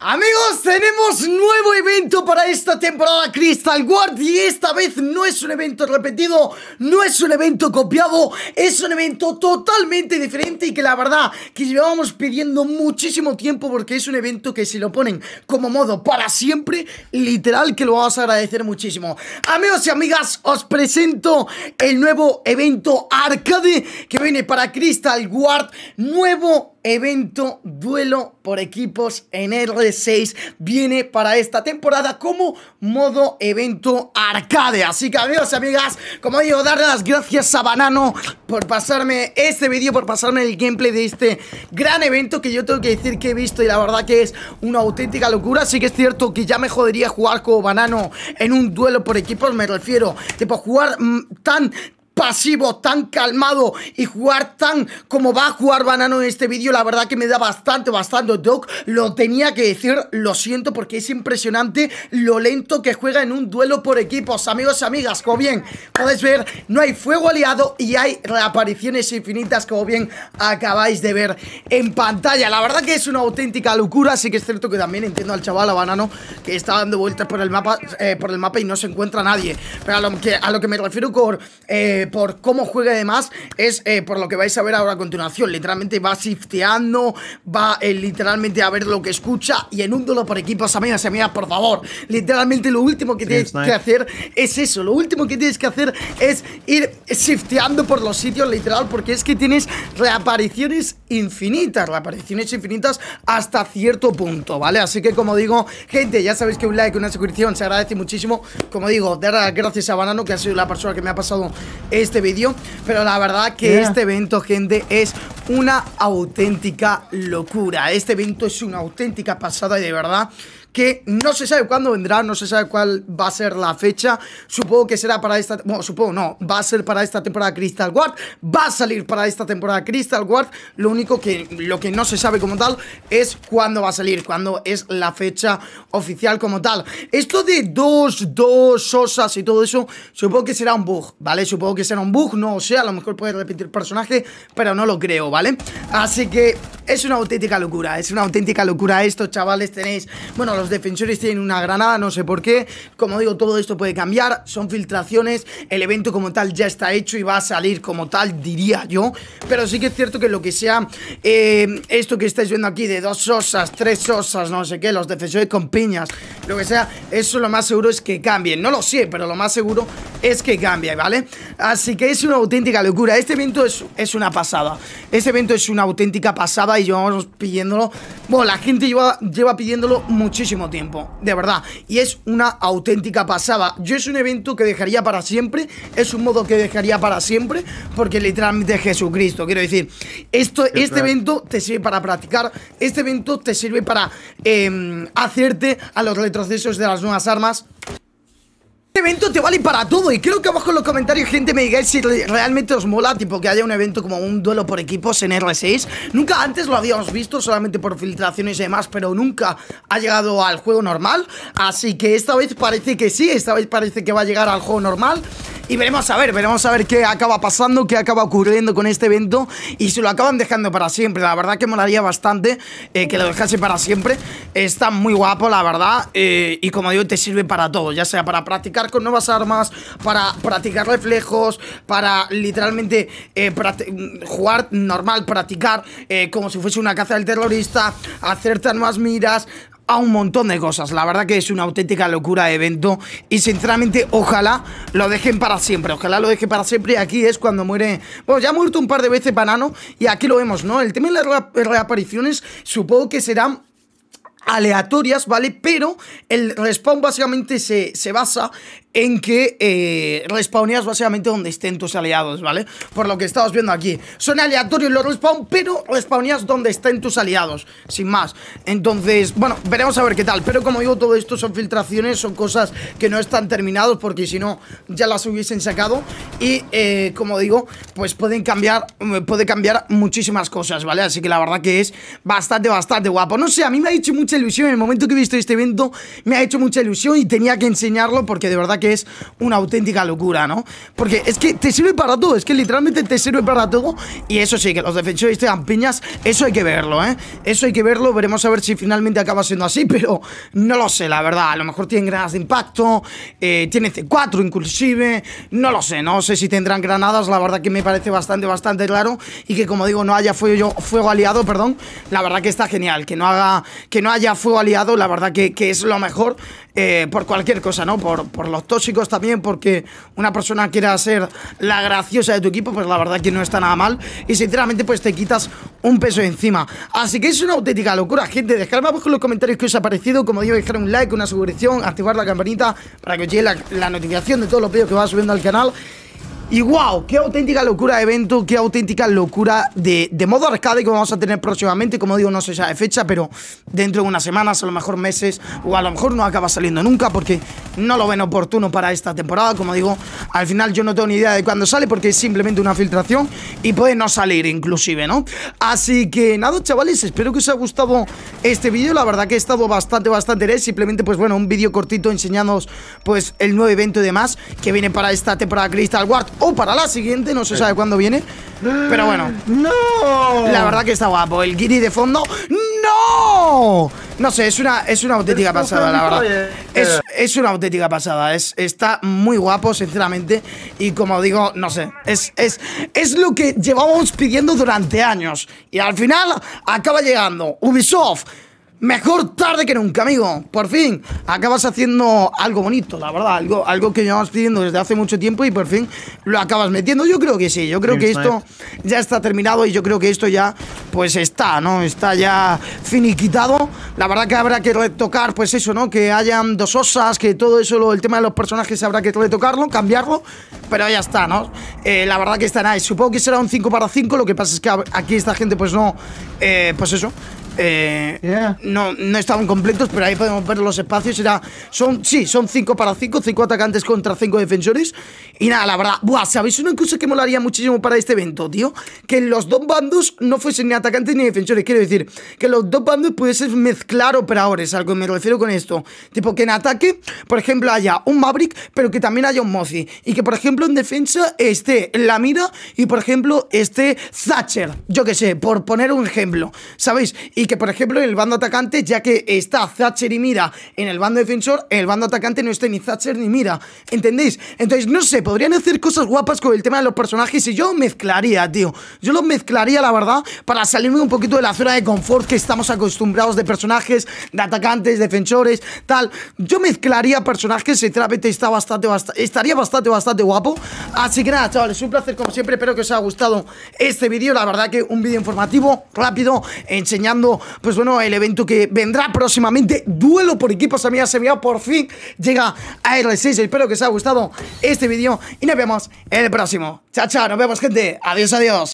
Amigos, tenemos nuevo evento para esta temporada Crystal Guard y esta vez no es un evento repetido, no es un evento copiado, es un evento totalmente diferente y que la verdad que llevábamos pidiendo muchísimo tiempo porque es un evento que si lo ponen como modo para siempre, literal que lo vamos a agradecer muchísimo. Amigos y amigas, os presento el nuevo evento arcade que viene para Crystal Guard, nuevo evento duelo por equipos en R6 viene para esta temporada como modo evento arcade. Así que amigos y amigas, como digo, darle las gracias a Banano por pasarme este vídeo, por pasarme el gameplay de este gran evento que yo tengo que decir que he visto y la verdad que es una auténtica locura. Así que es cierto que ya me jodería jugar con Banano en un duelo por equipos, me refiero. Tipo, jugar mm, tan, pasivo, tan calmado y jugar tan como va a jugar Banano en este vídeo, la verdad que me da bastante, bastante doc. Lo tenía que decir, lo siento porque es impresionante lo lento que juega en un duelo por equipos. Amigos y amigas, como bien podéis ver, no hay fuego aliado y hay reapariciones infinitas, como bien acabáis de ver en pantalla. La verdad que es una auténtica locura, así que es cierto que también entiendo al chaval, a Banano, que está dando vueltas por el mapa, eh, por el mapa y no se encuentra nadie. Pero a lo que, a lo que me refiero con... Eh, por cómo juega además es eh, por lo que vais a ver ahora a continuación. Literalmente va shifteando, va eh, literalmente a ver lo que escucha y en un duelo por equipos, amigas y amigas, por favor. Literalmente lo último que tienes que hacer es eso. Lo último que tienes que hacer es ir shifteando por los sitios, literal, porque es que tienes reapariciones infinitas, reapariciones infinitas hasta cierto punto, ¿vale? Así que como digo, gente, ya sabéis que un like, una suscripción se agradece muchísimo. Como digo, dar las gracias a Banano, que ha sido la persona que me ha pasado este vídeo. Pero la verdad que este evento, gente, es una auténtica locura. Este evento es una auténtica pasada y de verdad que no se sabe cuándo vendrá, no se sabe cuál va a ser la fecha. Supongo que será para esta, bueno, supongo no, va a ser para esta temporada Crystal Guard, va a salir para esta temporada Crystal Guard. Lo único que lo que no se sabe como tal es cuándo va a salir, cuándo es la fecha oficial como tal. Esto de dos, dos osas y todo eso, supongo que será un bug, ¿vale? Supongo que será un bug, no o sea, a lo mejor puede repetir personaje, pero no lo creo, ¿vale? Así que es una auténtica locura, es una auténtica locura esto, chavales tenéis, bueno, los defensores tienen una granada, no sé por qué, como digo, todo esto puede cambiar, son filtraciones, el evento como tal ya está hecho y va a salir como tal, diría yo, pero sí que es cierto que lo que sea eh, esto que estáis viendo aquí de dos osas, tres osas, no sé qué, los defensores con piñas, lo que sea, eso lo más seguro es que cambien, no lo sé, pero lo más seguro es que cambia, ¿vale? Así que es una auténtica locura. Este evento es, es una pasada. Este evento es una auténtica pasada y llevamos pidiéndolo. Bueno, la gente lleva, lleva pidiéndolo muchísimo tiempo, de verdad. Y es una auténtica pasada. Yo es un evento que dejaría para siempre. Es un modo que dejaría para siempre. Porque literalmente es Jesucristo. Quiero decir, esto, este evento te sirve para practicar. Este evento te sirve para em, hacerte a los retrocesos de las nuevas armas evento te vale para todo Y creo que abajo en los comentarios, gente, me digáis si realmente os mola Tipo que haya un evento como un duelo por equipos en R6 Nunca antes lo habíamos visto, solamente por filtraciones y demás Pero nunca ha llegado al juego normal Así que esta vez parece que sí, esta vez parece que va a llegar al juego normal y veremos a ver, veremos a ver qué acaba pasando, qué acaba ocurriendo con este evento y si lo acaban dejando para siempre. La verdad que molaría bastante eh, que lo dejase para siempre. Está muy guapo, la verdad. Eh, y como digo, te sirve para todo, ya sea para practicar con nuevas armas, para practicar reflejos, para literalmente eh, jugar normal, practicar como si fuese una caza del terrorista, hacer tan más miras, a un montón de cosas. La verdad que es una auténtica locura de evento y sinceramente ojalá lo dejen para siempre. Ojalá lo dejen para siempre. Aquí es cuando muere... Bueno, ya ha muerto un par de veces Banano y aquí lo vemos, ¿no? El tema de las reapariciones supongo que serán aleatorias, ¿vale? Pero el respawn básicamente se, se basa en que eh, respawneas básicamente donde estén tus aliados, ¿vale? Por lo que estabas viendo aquí. Son aleatorios los respawn, pero respawneas donde estén tus aliados, sin más. Entonces, bueno, veremos a ver qué tal. Pero como digo, todo esto son filtraciones, son cosas que no están terminadas, porque si no, ya las hubiesen sacado. Y eh, como digo, pues pueden cambiar, eh, puede cambiar muchísimas cosas, ¿vale? Así que la verdad que es bastante, bastante guapo. No sé, a mí me ha hecho mucha ilusión, en el momento que he visto este evento, me ha hecho mucha ilusión y tenía que enseñarlo porque de verdad que es una auténtica locura, ¿no? Porque es que te sirve para todo, es que literalmente te sirve para todo. Y eso sí, que los defensores tengan piñas, eso hay que verlo, ¿eh? Eso hay que verlo, veremos a ver si finalmente acaba siendo así, pero no lo sé, la verdad. A lo mejor tienen granadas de impacto, eh, tienen C4 inclusive, no lo sé, no sé si tendrán granadas, la verdad que me parece bastante, bastante claro. Y que como digo, no haya fuego, aliado, perdón, la verdad que está genial, que no haga, que no haya fuego aliado, la verdad que es lo mejor. Eh, por cualquier cosa, ¿no? Por, los tóxicos también, porque una persona quiera ser la graciosa de tu equipo, pues la verdad que no está nada mal. Y sinceramente, pues te quitas un peso encima. Así que es una auténtica locura, gente. Dejadme abajo en los comentarios qué os ha parecido. Como digo, dejar un like, una suscripción, activar la campanita para que os llegue la, la notificación de todos los vídeos que va subiendo al canal. Y wow, qué auténtica locura de evento, qué auténtica locura de, de, modo arcade que vamos a tener próximamente. Como digo, no sé ya de fecha, pero dentro de unas semanas, a lo mejor meses, o a lo mejor no acaba saliendo nunca porque no lo ven oportuno para esta temporada. Como digo, al final yo no tengo ni idea de cuándo sale porque es simplemente una filtración y puede no salir inclusive, ¿no? Así que nada, chavales, espero que os haya gustado este vídeo. La verdad que he estado bastante, bastante es Simplemente, pues bueno, un vídeo cortito enseñándoos pues el nuevo evento y demás que viene para esta temporada Crystal Ward o para la siguiente, no se sabe cuándo viene. Pero bueno. ¡No! La verdad que está guapo. El guiri de fondo. ¡No! No sé, es una, es una auténtica pasada, la verdad. Es, es una auténtica pasada. Es, está muy guapo, sinceramente. Y como digo, no sé. Es, es, es lo que llevábamos pidiendo durante años. Y al final acaba llegando. Ubisoft. Mejor tarde que nunca, amigo. Por fin, acabas haciendo algo bonito, la verdad. Algo, algo que llevamos pidiendo desde hace mucho tiempo y por fin lo acabas metiendo. Yo creo que sí. Yo creo que esto ya está terminado y yo creo que esto ya, pues está, ¿no? Está ya finiquitado. La verdad que habrá que retocar, pues eso, ¿no? Que hayan dos osas, que todo eso, el tema de los personajes habrá que retocarlo, cambiarlo. Pero ya está, ¿no? Eh, la verdad que está nice. Supongo que será un 5 para 5. Lo que pasa es que aquí esta gente, pues no. Eh, pues eso. Eh, no, no estaban completos, pero ahí podemos ver los espacios. Era, son, sí, son 5 para 5, 5 atacantes contra 5 defensores. Y nada, la verdad, buah, ¿sabéis una cosa que molaría muchísimo para este evento, tío? Que los dos bandos no fuesen ni atacantes ni defensores. Quiero decir, que los dos bandos pudiesen mezclar operadores, algo me refiero con esto. Tipo, que en ataque, por ejemplo, haya un Maverick, pero que también haya un Mozi. Y que, por ejemplo, en defensa esté la mira y, por ejemplo, esté Thatcher. Yo que sé, por poner un ejemplo, ¿sabéis? Y que, por ejemplo, en el bando atacante, ya que está Thatcher y Mira en el bando defensor, en el bando atacante no esté ni Thatcher ni Mira. ¿Entendéis? Entonces, no sé, podrían hacer cosas guapas con el tema de los personajes y yo mezclaría, tío. Yo los mezclaría, la verdad, para salirme un poquito de la zona de confort que estamos acostumbrados de personajes, de atacantes, defensores, tal. Yo mezclaría personajes, sinceramente está bastante, bastante estaría bastante, bastante guapo. Así que nada, chavales, un placer como siempre, espero que os haya gustado este vídeo. La verdad que un vídeo informativo, rápido, enseñando pues bueno, el evento que vendrá próximamente, duelo por equipos, amigas, amigas, por fin llega a R6. Espero que os haya gustado este vídeo y nos vemos en el próximo. Chao, chao, nos vemos, gente. Adiós, adiós.